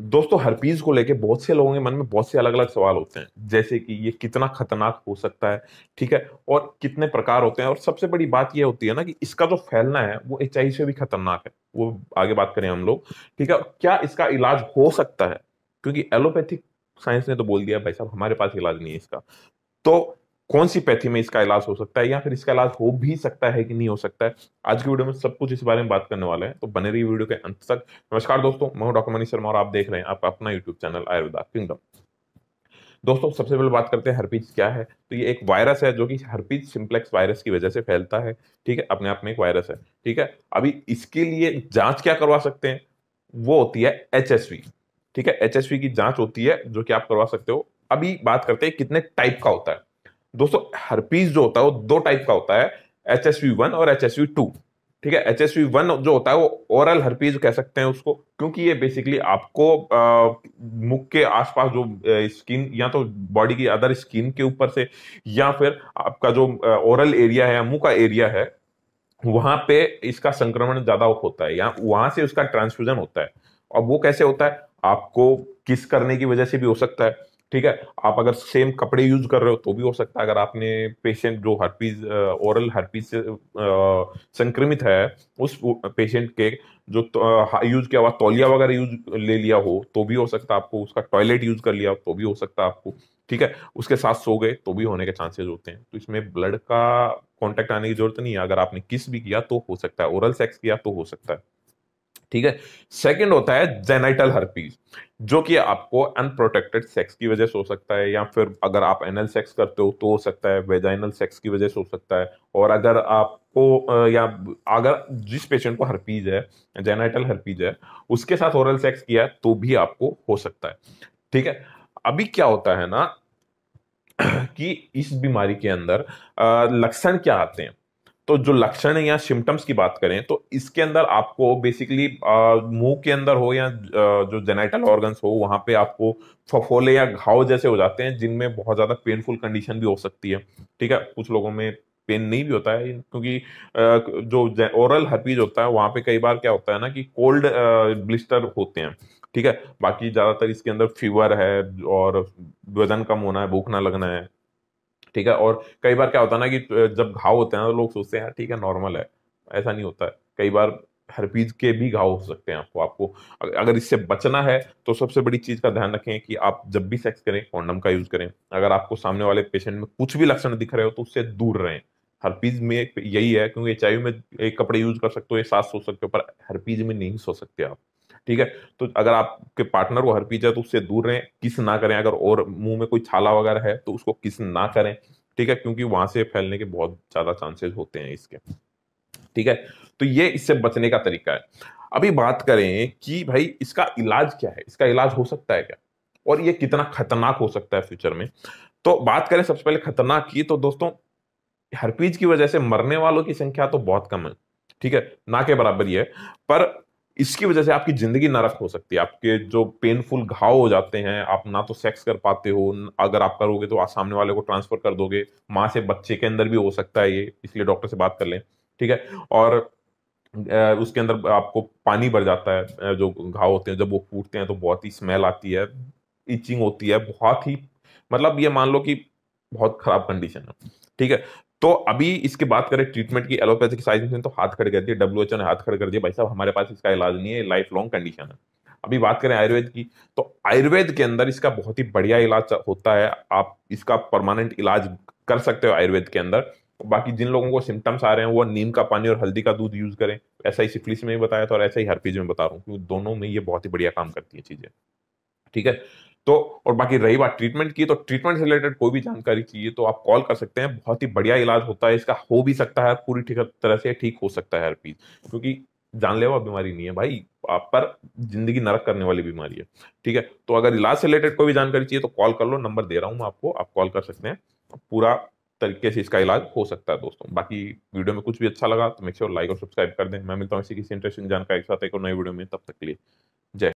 दोस्तों हरपीज को लेके बहुत से लोगों के मन में बहुत से अलग अलग सवाल होते हैं जैसे कि ये कितना खतरनाक हो सकता है ठीक है और कितने प्रकार होते हैं और सबसे बड़ी बात ये होती है ना कि इसका जो फैलना है वो एच से भी खतरनाक है वो आगे बात करें हम लोग ठीक है क्या इसका इलाज हो सकता है क्योंकि एलोपैथिक साइंस ने तो बोल दिया भाई साहब हमारे पास इलाज नहीं है इसका तो कौन सी पैथी में इसका इलाज हो सकता है या फिर इसका इलाज हो भी सकता है कि नहीं हो सकता है आज की वीडियो में सब कुछ इस बारे में बात करने वाले हैं तो बने रही वीडियो के अंत तक नमस्कार दोस्तों मैं हूं डॉक्टर मनीष शर्मा और आप देख रहे हैं आपका अपना यूट्यूब चैनल आयुर्वेदा किंगडम दोस्तों सबसे पहले बात करते हैं हरपीज क्या है तो ये एक वायरस है जो कि हरपीज सिंप्लेक्स वायरस की वजह से फैलता है ठीक है अपने आप में एक वायरस है ठीक है अभी इसके लिए जांच क्या करवा सकते हैं वो होती है एच ठीक है एच की जांच होती है जो कि आप करवा सकते हो अभी बात करते हैं कितने टाइप का होता है दोस्तों हर्पीज जो होता है वो दो टाइप का होता है एच एस वी वन और एच एस वी टू ठीक है एच एस वी वन जो होता है वो ओरल हर्पीज कह सकते हैं उसको क्योंकि ये बेसिकली आपको मुख के आसपास जो स्किन या तो बॉडी की अदर स्किन के ऊपर से या फिर आपका जो ओरल एरिया है मुंह का एरिया है वहां पे इसका संक्रमण ज्यादा होता है या वहां से उसका ट्रांसफ्यूजन होता है अब वो कैसे होता है आपको किस करने की वजह से भी हो सकता है ठीक है आप अगर सेम कपड़े यूज कर रहे हो तो भी हो सकता है अगर आपने पेशेंट जो हर्पीज ओरल हर्पीज से संक्रमित है उस पेशेंट के जो यूज तो, किया हुआ तौलिया वगैरह यूज ले लिया हो तो भी हो सकता है आपको उसका टॉयलेट यूज कर लिया हो तो भी हो सकता है आपको ठीक है उसके साथ सो गए तो भी होने के चांसेस होते हैं तो इसमें ब्लड का कॉन्टेक्ट आने की जरूरत नहीं है अगर आपने किस भी किया तो हो सकता है ओरल सेक्स किया तो हो सकता है ठीक है सेकेंड होता है जेनाइटल हर्पीज जो कि आपको अनप्रोटेक्टेड सेक्स की वजह से हो सकता है या फिर अगर आप एनल सेक्स करते हो तो हो सकता है वेजाइनल सेक्स की वजह से हो सकता है और अगर आपको या अगर जिस पेशेंट को हर्पीज है जेनाइटल हर्पीज है उसके साथ ओरल सेक्स किया है तो भी आपको हो सकता है ठीक है अभी क्या होता है ना कि इस बीमारी के अंदर लक्षण क्या आते हैं तो जो लक्षण या सिम्टम्स की बात करें तो इसके अंदर आपको बेसिकली मुंह के अंदर हो या जो जेनाइटल ऑर्गन्स हो वहाँ पे आपको फफोले या घाव जैसे हो जाते हैं जिनमें बहुत ज़्यादा पेनफुल कंडीशन भी हो सकती है ठीक है कुछ लोगों में पेन नहीं भी होता है क्योंकि जो ओरल हर्पीज होता है वहाँ पे कई बार क्या होता है ना कि कोल्ड ब्लिस्टर होते हैं ठीक है बाकी ज़्यादातर इसके अंदर फीवर है और वजन कम होना है भूख ना लगना है ठीक है और कई बार क्या होता है ना कि जब घाव होते हैं तो लोग सोचते हैं यार ठीक है नॉर्मल है ऐसा नहीं होता है कई बार हरपीज के भी घाव हो सकते हैं आपको आपको अगर इससे बचना है तो सबसे बड़ी चीज़ का ध्यान रखें कि आप जब भी सेक्स करें कॉन्डम का यूज़ करें अगर आपको सामने वाले पेशेंट में कुछ भी लक्षण दिख रहे हो तो उससे दूर रहें हरपीज में यही है क्योंकि एच में एक कपड़े यूज कर सकते हो ये साथ सो सकते हो पर हरपीज में नहीं सो सकते आप ठीक है तो अगर आपके पार्टनर को हरपीज है तो उससे दूर रहें किस ना करें अगर और मुंह में कोई छाला वगैरह है तो उसको किस ना करें ठीक है क्योंकि वहां से फैलने के बहुत ज्यादा चांसेस होते हैं इसके ठीक है तो ये इससे बचने का तरीका है अभी बात करें कि भाई इसका इलाज क्या है इसका इलाज हो सकता है क्या और ये कितना खतरनाक हो सकता है फ्यूचर में तो बात करें सबसे पहले खतरनाक की तो दोस्तों हरपीज की वजह से मरने वालों की संख्या तो बहुत कम है ठीक है ना के बराबर ही है पर इसकी वजह से आपकी ज़िंदगी नरक हो सकती है आपके जो पेनफुल घाव हो जाते हैं आप ना तो सेक्स कर पाते हो अगर आप करोगे तो आप सामने वाले को ट्रांसफ़र कर दोगे माँ से बच्चे के अंदर भी हो सकता है ये इसलिए डॉक्टर से बात कर लें ठीक है और उसके अंदर आपको पानी भर जाता है जो घाव होते हैं जब वो फूटते हैं तो बहुत ही स्मेल आती है इचिंग होती है बहुत ही मतलब ये मान लो कि बहुत खराब कंडीशन है ठीक है तो अभी इसके बात करें ट्रीटमेंट की एलोपैथिक साइज तो हाथ खड़े कर दिए डब्ल्यू ने हाथ खड़े कर दिया भाई साहब हमारे पास इसका इलाज नहीं है लाइफ लॉन्ग कंडीशन है अभी बात करें आयुर्वेद की तो आयुर्वेद के अंदर इसका बहुत ही बढ़िया इलाज होता है आप इसका परमानेंट इलाज कर सकते हो आयुर्वेद के अंदर बाकी जिन लोगों को सिम्टम्स आ रहे हैं वो नीम का पानी और हल्दी का दूध यूज करें ऐसा ही सिफिलिस में भी बताया था और ऐसा ही हरपीज में बता रहा हूँ क्योंकि दोनों में ये बहुत ही बढ़िया काम करती है चीजें ठीक है तो और बाकी रही बात ट्रीटमेंट की तो ट्रीटमेंट से रिलेटेड कोई भी जानकारी चाहिए तो आप कॉल कर सकते हैं बहुत ही बढ़िया इलाज होता है इसका हो भी सकता है पूरी ठीक तरह से ठीक हो सकता है हरपीज क्योंकि जानलेवा बीमारी नहीं है भाई आप पर जिंदगी नरक करने वाली बीमारी है ठीक है तो अगर इलाज से रिलेटेड कोई भी जानकारी चाहिए तो कॉल कर लो नंबर दे रहा हूँ मैं आपको आप कॉल कर सकते हैं पूरा तरीके से इसका इलाज हो सकता है दोस्तों बाकी वीडियो में कुछ भी अच्छा लगा तो मेक श्योर लाइक और सब्सक्राइब कर दें मैं मिलता हूँ इसी किसी इंटरेस्टिंग जानकारी के साथ एक नई वीडियो में तब तक के लिए जय